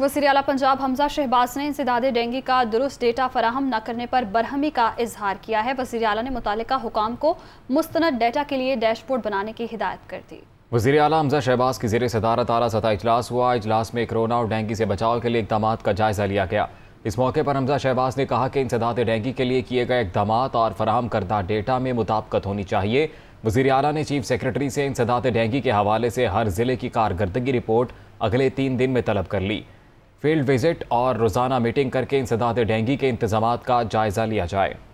वजी अला पंजाब हमजा शहबाज ने इंसदादे डेंगी का दुरुस्त डेटा फराहम न करने पर बरहमी का इजहार किया है वजी अला ने मुतल हुकाम को मुस्ंद डेटा के लिए डैशबोर्ड बनाने की हिदायत कर दी वजी अला हमजा शहबाज की जेर सदारत आला सतह इजलास हुआ अजलास में कोरोना और डेंगी से बचाव के लिए इकदाम का जायजा लिया गया इस मौके पर हमजा शहबाज ने कहा कि इंसदाद डेंगी के लिए किए गए इकदाम और फराहम करदा डेटा में मुताबकत होनी चाहिए वजी अला ने चीफ सेक्रेटरी से इंसदाद डेंगी के हवाले से हर ज़िले की कारकरी रिपोर्ट अगले तीन दिन में तलब कर ली फील्ड विजिट और रोज़ाना मीटिंग करके इंसदाद डेंगी के इंतजाम का जायज़ा लिया जाए